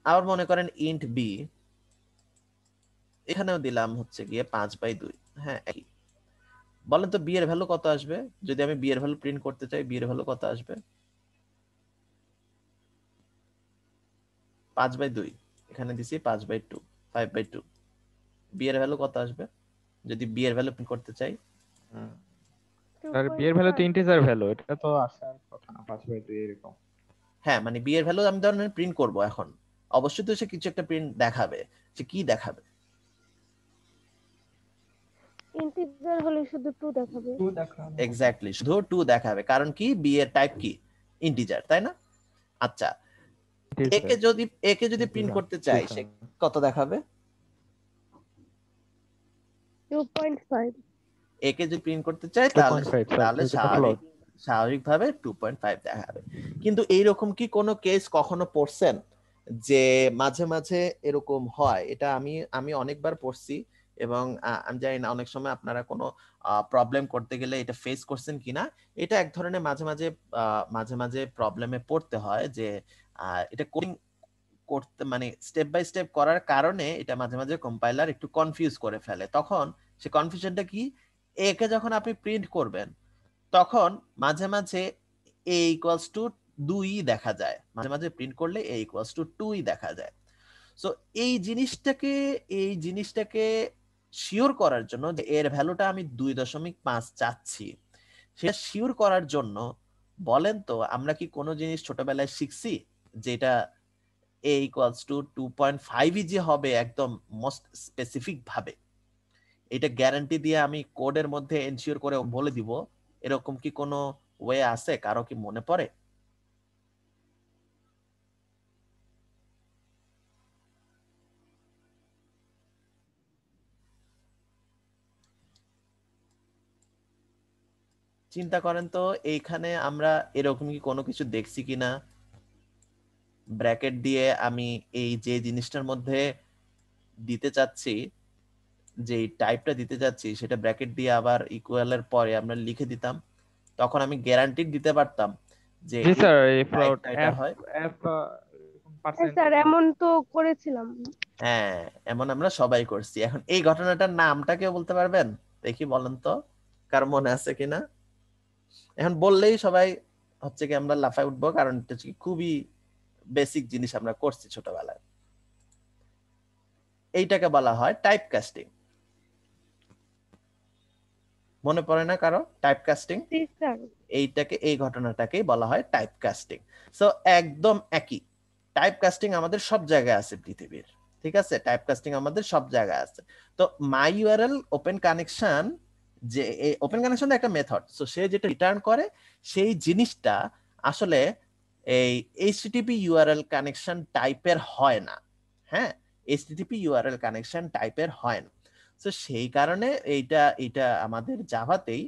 Speaker 1: আবার মনে করেন ইন্ট বি এখানেও দিলাম হচ্ছে গিয়ে পাঁচ বাই দুই হ্যাঁ একই বলেন তো বিয়ের ভ্যালু কত আসবে যদি আমি বিয়ের ভ্যালু প্রিন্ট করতে চাই বিয়ের ভ্যালু কত আসবে পাঁচ বাই দুই এখানে দিছি পাঁচ by two five by two বিয়ের ভ্যালু কত আসবে যদি বিয়ের ভ্যালু প্রিন্ট করতে চাই তার বিয়ের ভ্যালু তো ইন্টিজার ভ্যালু এটা তো আসার কথা না পাঁচ 2 এরকম হ্যাঁ মানে বিয়ের ভ্যালু আমি ধরেন প্রিন্ট করব এখন অবশ্যই তো সে কিছু একটা প্রিন্ট দেখাবে সে কি দেখাবে ইন্টিজার হলে শুধু 2 দেখাবে 2 দেখাবে এক্স্যাক্টলি শুধু 2 দেখাবে কারণ কি বি এর টাইপ কি ইন্টিজার তাই না আচ্ছা একে যদি একে যদি প্রিন্ট করতে চাই সে কত দেখাবে 2.5 একে যদি প্রিন্ট করতে চাই তাহলে তাহলে স্বাভাবিক স্বাভাবিকভাবে 2.5 দেখাবে কিন্তু এই রকম কি কোনো কেস কখনো পড়ছেন যে মাঝে মাঝে এরকম হয় এটা আমি আমি অনেকবার পড়ছি এবং আমি জানি না অনেক সময় আপনারা কোনো প্রবলেম করতে গেলে এটা ফেস করছেন কিনা এটা এক ধরনের মাঝে মাঝে মাঝে মাঝে প্রবলেমে পড়তে হয় যে এটা কোডিং করতে মানে স্টেপ বাই স্টেপ করার কারণে এটা মাঝে মাঝে কম্পাইলার একটু কনফিউজ করে ফেলে তখন সে কনফিউশনটা কি একে যখন আপনি প্রিন্ট করবেন তখন মাঝে মাঝে এ ইকুয়ালস টু দুই দেখা যায় মাঝে মাঝে প্রিন্ট করলে এ ইকুয়ালস টু টুই দেখা যায় সো এই জিনিসটাকে এই জিনিসটাকে শিওর করার জন্য যে এর ভ্যালুটা আমি দুই দশমিক পাঁচ চাচ্ছি সেটা শিওর করার জন্য বলেন তো আমরা কি কোনো জিনিস ছোটবেলায় শিখছি যেটা A equals to two point ফাইভই যে হবে একদম মোস্ট স্পেসিফিক ভাবে এটা গ্যারান্টি দিয়ে আমি কোডের মধ্যে এনশিওর করে বলে দিব এরকম কি কোনো ওয়ে আছে কারো কি মনে পড়ে চিন্তা করেন তো এইখানে আমরা এরকম কি কোনো কিছু দেখছি কিনা ব্র্যাকেট দিয়ে আমি এই যে জিনিসটার মধ্যে দিতে চাচ্ছি যে টাইপটা দিতে চাচ্ছি সেটা ব্র্যাকেট দিয়ে আবার ইকুয়াল এর পরে আমরা লিখে দিতাম তখন আমি গ্যারান্টি দিতে পারতাম যে জি স্যার হ্যাঁ
Speaker 2: স্যার এমন তো করেছিলাম
Speaker 1: হ্যাঁ এমন আমরা সবাই করছি এখন এই ঘটনাটার নামটা কেউ বলতে পারবেন দেখি বলেন তো কার মনে আছে কিনা এখন বললেই সবাই হচ্ছে কি আমরা লাফায় উঠবো কারণ এটা খুবই বেসিক জিনিস আমরা করছি ছোটবেলায় এইটাকে বলা হয় টাইপ কাস্টিং মনে পড়ে না কারো টাইপ কাস্টিং এইটাকে এই ঘটনাটাকে বলা হয় টাইপ কাস্টিং সো একদম একই টাইপ কাস্টিং আমাদের সব জায়গায় আছে পৃথিবীর ঠিক আছে টাইপ কাস্টিং আমাদের সব জায়গায় আছে তো মাই ইউআরএল ওপেন কানেকশন যে ওপেন কানেকশন একটা মেথড সো সে যেটা রিটার্ন করে সেই জিনিসটা আসলে এই এইচটিপি ইউআরএল কানেকশন টাইপের হয় না হ্যাঁ এইচটিপি ইউআরএল কানেকশন টাইপের হয় না তো সেই কারণে এইটা এটা আমাদের জাভাতেই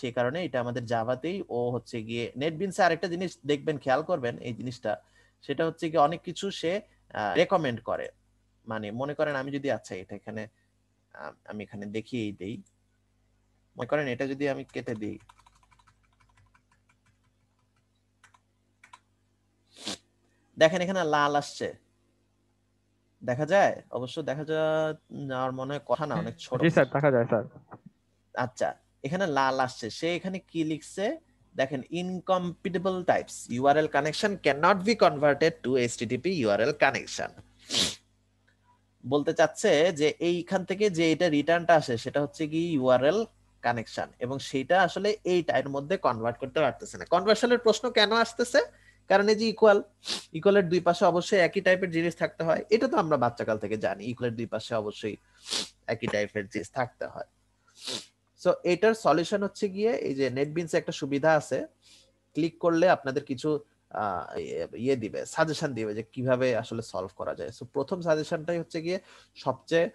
Speaker 1: সেই কারণে এটা আমাদের জাভাতেই ও হচ্ছে গিয়ে নেটবিনসে আরেকটা জিনিস দেখবেন খেয়াল করবেন এই জিনিসটা সেটা হচ্ছে গিয়ে অনেক কিছু সে রেকমেন্ড করে মানে মনে করেন আমি যদি আচ্ছা এটা এখানে আমি এখানে দেখিয়েই দেই মনে করেন এটা যদি আমি কেটে দিই দেখেন এখানে লাল আসছে দেখা যায় অবশ্য দেখা যায় মনে হয় কথা না অনেক ছোট
Speaker 2: স্যার দেখা যায় স্যার
Speaker 1: আচ্ছা এখানে লাল আসছে সে এখানে কি লিখছে দেখেন incompatible incompatible types url connection cannot be converted to http URL connection বলতে চাচ্ছে যে এইখান থেকে যে এটা রিটার্নটা আসে সেটা হচ্ছে কি ইউআরএল কানেকশন এবং সেটা আসলে এই টাইপের মধ্যে কনভার্ট করতে পারতেছে না কনভার্সনের প্রশ্ন কেন আসতেছে কারণ এই যে ইকুয়াল ইকুয়ালের দুই পাশে অবশ্যই একই টাইপের জিনিস থাকতে হয় এটা তো আমরা বাচ্চাকাল থেকে জানি ইকুয়ালের দুই পাশে অবশ্যই একই টাইপের জিনিস থাকতে হয় সো এটার সলিউশন হচ্ছে গিয়ে এই যে নেটবিনস একটা সুবিধা আছে ক্লিক করলে আপনাদের কিছু ইয়ে দিবে সাজেশন দিবে যে কিভাবে আসলে সলভ করা যায় সো প্রথম সাজেশনটাই হচ্ছে গিয়ে সবচেয়ে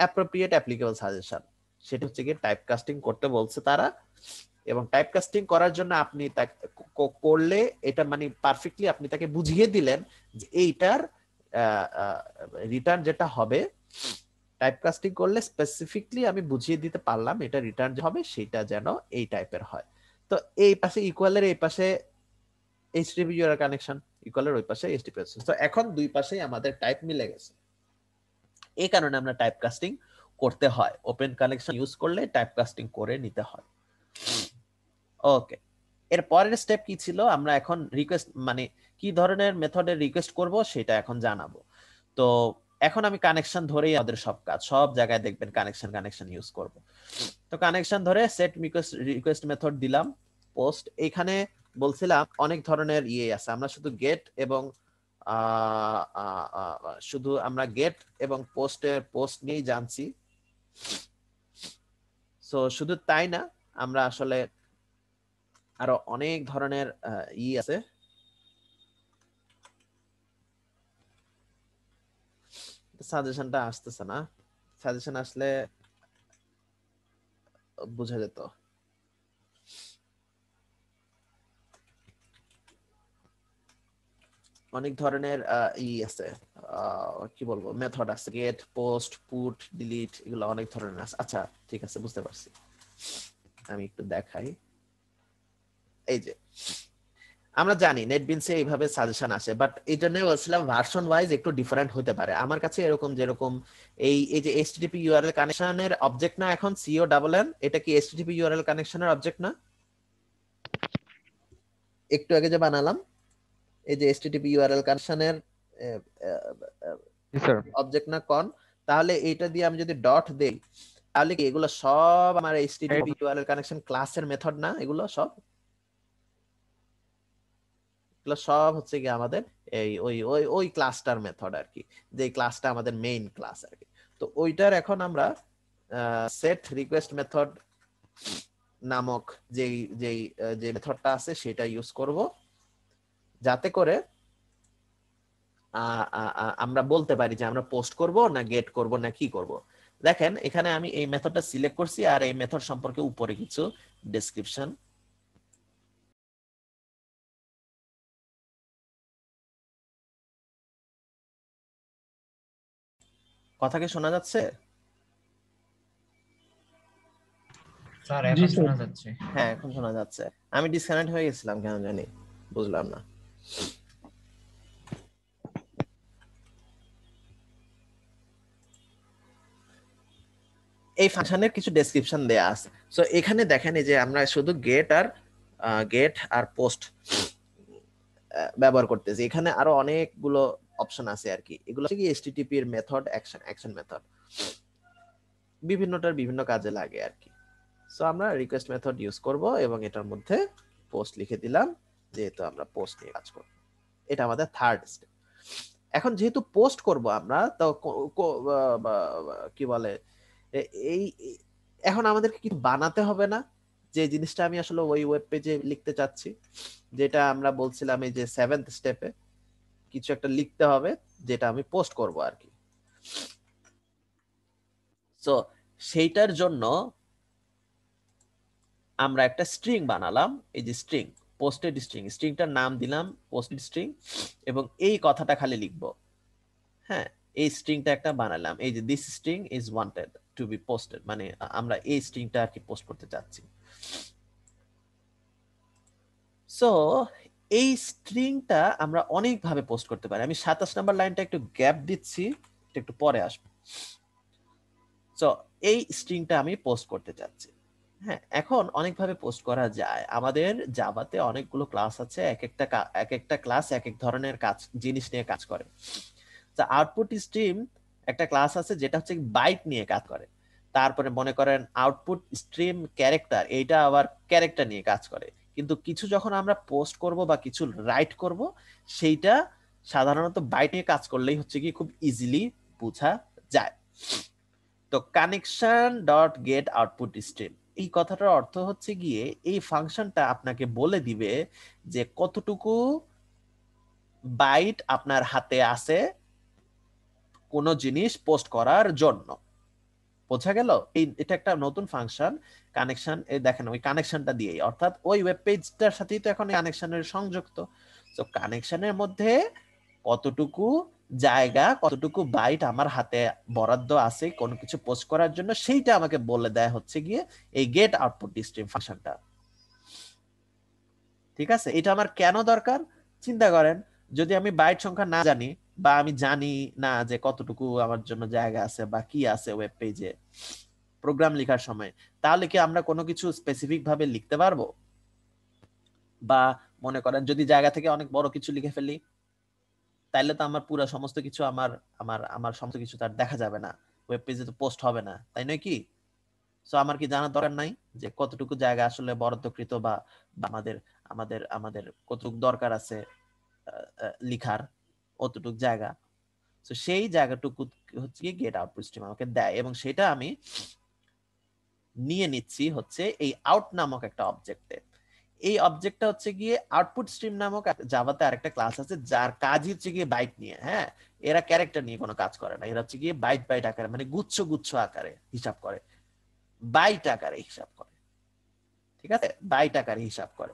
Speaker 1: অ্যাপ্রোপ্রিয়েট অ্যাপ্লিকেবল সাজেশন সেটা হচ্ছে গিয়ে টাইপ কাস্টিং করতে বলছে তারা এবং টাইপ কাস্টিং করার জন্য আপনি করলে এটা মানে পারফেক্টলি আপনি তাকে বুঝিয়ে দিলেন যে এইটার রিটার্ন যেটা হবে টাইপ কাস্টিং করলে স্পেসিফিকলি আমি বুঝিয়ে দিতে পারলাম এটা রিটার্ন হবে সেটা যেন এই টাইপের হয় তো এই পাশে ইকুয়ালের এই পাশে এইচটিপি ইউআর কানেকশন ইকুয়ালের ওই পাশে এইচটিপি তো এখন দুই পাশেই আমাদের টাইপ মিলে গেছে এই কারণে আমরা টাইপ কাস্টিং করতে হয় ওপেন কানেকশন ইউজ করলে টাইপ কাস্টিং করে নিতে হয় ওকে এর পরের স্টেপ কি ছিল আমরা এখন রিকোয়েস্ট মানে কি ধরনের মেথডে রিকোয়েস্ট করব সেটা এখন জানাবো তো এখন আমি কানেকশন ধরেই আমাদের সব কাজ সব জায়গায় দেখবেন কানেকশন কানেকশন ইউজ করব তো কানেকশন ধরে সেট রিকোয়েস্ট রিকোয়েস্ট মেথড দিলাম পোস্ট এখানে বলছিলাম অনেক ধরনের ইয়ে আছে আমরা শুধু গেট এবং শুধু আমরা গেট এবং পোস্টের পোস্ট নিয়েই জানছি সো শুধু তাই না আমরা আসলে আরো অনেক ধরনের ই আছে সাজেশনটা আসতেছে না সাজেশন আসলে বুঝা যেত অনেক ধরনের ই আছে কি বলবো মেথড আছে গেট পোস্ট পুট ডিলিট এগুলো অনেক ধরনের আছে আচ্ছা ঠিক আছে বুঝতে পারছি আমি একটু দেখাই এই যে আমরা জানি বিনসে এইভাবে সাজেশন আসে বাট এই জন্য বলছিলাম ভার্সন ওয়াইজ একটু ডিফারেন্ট হতে পারে আমার কাছে এরকম যেরকম এই এই যে এইচটিটিপি ইউআরএল কানেকশনের অবজেক্ট না এখন সিও ডাবল এন এটা কি এইচটিটিপি ইউআরএল কানেকশনের অবজেক্ট না একটু আগে যে বানালাম এই যে এইচটিটিপি ইউআরএল কানেকশনের অবজেক্ট না কন তাহলে এটা দিয়ে আমি যদি ডট দেই তাহলে কি এগুলো সব আমার এইচটিটিপি ইউআরএল কানেকশন ক্লাসের মেথড না এগুলো সব এগুলো সব হচ্ছে কি আমাদের এই ওই ওই ওই ক্লাস্টার মেথড আর কি যে ক্লাসটা আমাদের মেইন ক্লাস আর কি তো ওইটার এখন আমরা সেট রিকোয়েস্ট মেথড নামক যে যে যে মেথডটা আছে সেটা ইউজ করব যাতে করে আমরা বলতে পারি যে আমরা পোস্ট করব না গেট করব না কি করব দেখেন এখানে আমি এই মেথডটা সিলেক্ট করছি আর এই মেথড সম্পর্কে উপরে কিছু ডেসক্রিপশন কথা কি শোনা যাচ্ছে হ্যাঁ এখন শোনা যাচ্ছে আমি ডিসকানেক্ট হয়ে গেছিলাম কেন জানি বুঝলাম না এই ফাংশনের কিছু ডেসক্রিপশন দেয়া আছে সো এখানে দেখেন যে আমরা শুধু গেট আর গেট আর পোস্ট ব্যবহার করতেছি এখানে আরো অনেকগুলো অপশন আছে আর কি এগুলো হচ্ছে কি এসটিটিপি এর মেথড অ্যাকশন অ্যাকশন মেথড বিভিন্নটার বিভিন্ন কাজে লাগে আর কি সো আমরা রিকোয়েস্ট মেথড ইউজ করব এবং এটার মধ্যে পোস্ট লিখে দিলাম যেহেতু আমরা পোস্ট নিয়ে কাজ করব এটা আমাদের থার্ড স্টেপ এখন যেহেতু পোস্ট করব আমরা তো কি বলে এই এখন আমাদেরকে কি বানাতে হবে না যে জিনিসটা আমি আসলে ওই ওয়েব পেজে লিখতে চাচ্ছি যেটা আমরা বলছিলাম এই যে সেভেন্থ স্টেপে কিছু একটা লিখতে হবে যেটা আমি পোস্ট করব আর কি সো সেইটার জন্য আমরা একটা স্ট্রিং বানালাম এই যে স্ট্রিং পোস্টেড স্ট্রিং স্ট্রিংটার নাম দিলাম পোস্টেড স্ট্রিং এবং এই কথাটা খালি লিখব হ্যাঁ এই স্ট্রিংটা একটা বানালাম এই যে this string is wanted to be posted মানে আমরা এই স্ট্রিংটা আর কি পোস্ট করতে চাচ্ছি সো এই স্ট্রিংটা আমরা অনেকভাবে পোস্ট করতে পারি আমি সাতাশ নাম্বার লাইনটা একটু গ্যাপ দিচ্ছি একটু পরে আসবে সো এই স্ট্রিংটা আমি পোস্ট করতে চাচ্ছি হ্যাঁ এখন অনেকভাবে পোস্ট করা যায় আমাদের জাভাতে অনেকগুলো ক্লাস আছে এক একটা এক একটা ক্লাস এক এক ধরনের কাজ জিনিস নিয়ে কাজ করে তো আউটপুট স্ট্রিম একটা ক্লাস আছে যেটা হচ্ছে বাইট নিয়ে কাজ করে তারপরে মনে করেন আউটপুট স্ট্রিম ক্যারেক্টার এইটা আবার ক্যারেক্টার নিয়ে কাজ করে কিন্তু কিছু যখন আমরা পোস্ট করব বা কিছু রাইট করব সেইটা সাধারণত বাইটে কাজ করলেই হচ্ছে কি খুব ইজিলি বোঝা যায় তো connection dot get output stream এই কথাটার অর্থ হচ্ছে গিয়ে এই ফাংশনটা আপনাকে বলে দিবে যে কতটুকু বাইট আপনার হাতে আছে কোনো জিনিস পোস্ট করার জন্য বোঝা গেল এই এটা একটা নতুন ফাংশন কানেকশন দেখেন ওই কানেকশনটা দিয়েই অর্থাৎ ওই ওয়েব পেজটার সাথেই তো এখন কানেকশনের সংযুক্ত তো কানেকশনের মধ্যে কতটুকু জায়গা কতটুকু বাইট আমার হাতে বরাদ্দ আছে কোনো কিছু পোস্ট করার জন্য সেইটা আমাকে বলে দেয়া হচ্ছে গিয়ে এই গেট আউটপুট ডিস্ট্রিম ফাংশনটা ঠিক আছে এটা আমার কেন দরকার চিন্তা করেন যদি আমি বাইট সংখ্যা না জানি বা আমি জানি না যে কতটুকু আমার জন্য জায়গা আছে বা কি আছে ওয়েব পেজে প্রোগ্রাম লেখার সময় তাহলে কি আমরা কোনো কিছু স্পেসিফিক ভাবে লিখতে পারবো বা মনে করেন যদি জায়গা থেকে অনেক বড় কিছু লিখে ফেলি তাহলে তো আমার পুরো সমস্ত কিছু আমার আমার আমার সমস্ত কিছু তার দেখা যাবে না ওয়েব পেজে তো পোস্ট হবে না তাই নয় কি সো আমার কি জানার দরকার নাই যে কতটুকু জায়গা আসলে বরাদ্দকৃত বা আমাদের আমাদের আমাদের কতটুকু দরকার আছে লিখার অতটুক জায়গা তো সেই জায়গাটুকু হচ্ছে কি গেট আউট স্ট্রিম আমাকে দেয় এবং সেটা আমি নিয়ে নিচ্ছি হচ্ছে এই আউট নামক একটা অবজেক্টে এই অবজেক্টটা হচ্ছে গিয়ে আউটপুট স্ট্রিম নামক জাভাতে আরেকটা ক্লাস আছে যার কাজ হচ্ছে গিয়ে বাইট নিয়ে হ্যাঁ এরা ক্যারেক্টার নিয়ে কোনো কাজ করে না এরা হচ্ছে গিয়ে বাইট বাইট আকারে মানে গুচ্ছ গুচ্ছ আকারে হিসাব করে বাইট আকারে হিসাব করে ঠিক আছে বাইট আকারে হিসাব করে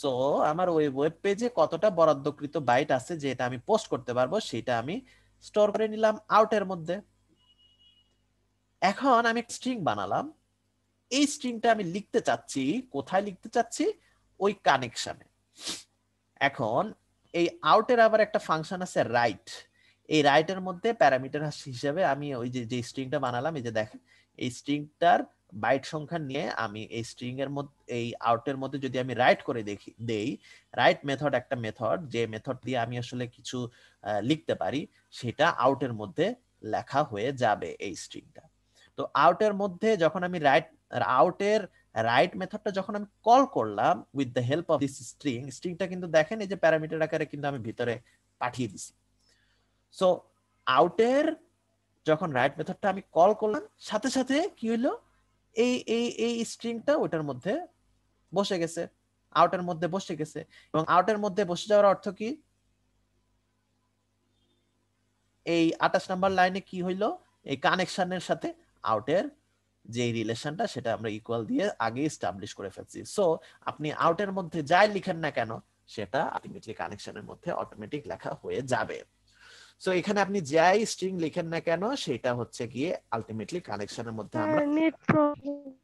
Speaker 1: সো আমার ওই ওয়েব পেজে কতটা বরাদ্দকৃত বাইট আছে যেটা আমি পোস্ট করতে পারবো সেটা আমি স্টোর করে নিলাম আউটের মধ্যে এখন আমি স্ট্রিং বানালাম এই স্ট্রিংটা আমি লিখতে চাচ্ছি কোথায় লিখতে চাচ্ছি ওই কানেকশনে এখন এই আউটের আবার একটা ফাংশন আছে রাইট এই রাইটের মধ্যে প্যারামিটার হিসেবে আমি ওই যে যে স্ট্রিংটা বানালাম এই যে দেখেন এই স্ট্রিংটার বাইট সংখ্যা নিয়ে আমি এই স্ট্রিং এর মধ্যে এই আউটের মধ্যে যদি আমি রাইট করে দেখি দেই রাইট মেথড একটা মেথড যে মেথড দিয়ে আমি আসলে কিছু লিখতে পারি সেটা আউটের মধ্যে লেখা হয়ে যাবে এই স্ট্রিংটা তো আউটের মধ্যে যখন আমি রাইট আউটের রাইট মেথডটা যখন আমি কল করলাম with the help of this string স্ট্রিংটা কিন্তু দেখেন এই যে প্যারামিটার আকারে কিন্তু আমি ভিতরে পাঠিয়ে দিছি সো আউটের যখন রাইট মেথডটা আমি কল করলাম সাথে সাথে কি হলো এই এই এই স্ট্রিংটা ওটার মধ্যে বসে গেছে আউটের মধ্যে বসে গেছে এবং আউটের মধ্যে বসে যাওয়ার অর্থ কি এই আঠাশ নাম্বার লাইনে কি হইলো এই কানেকশনের সাথে আউটের যে রিলেশনটা সেটা আমরা ইকুয়াল দিয়ে আগে স্টাবলিশ করে ফেলছি সো আপনি আউটের মধ্যে যাই লিখেন না কেন সেটা আলটিমেটলি কানেকশনের মধ্যে অটোমেটিক লেখা হয়ে যাবে সো এখানে আপনি যাই স্ট্রিং লিখেন না কেন সেটা হচ্ছে গিয়ে আলটিমেটলি কানেকশনের মধ্যে হ্যাঁ, আমরা
Speaker 2: নেট প্রবলেম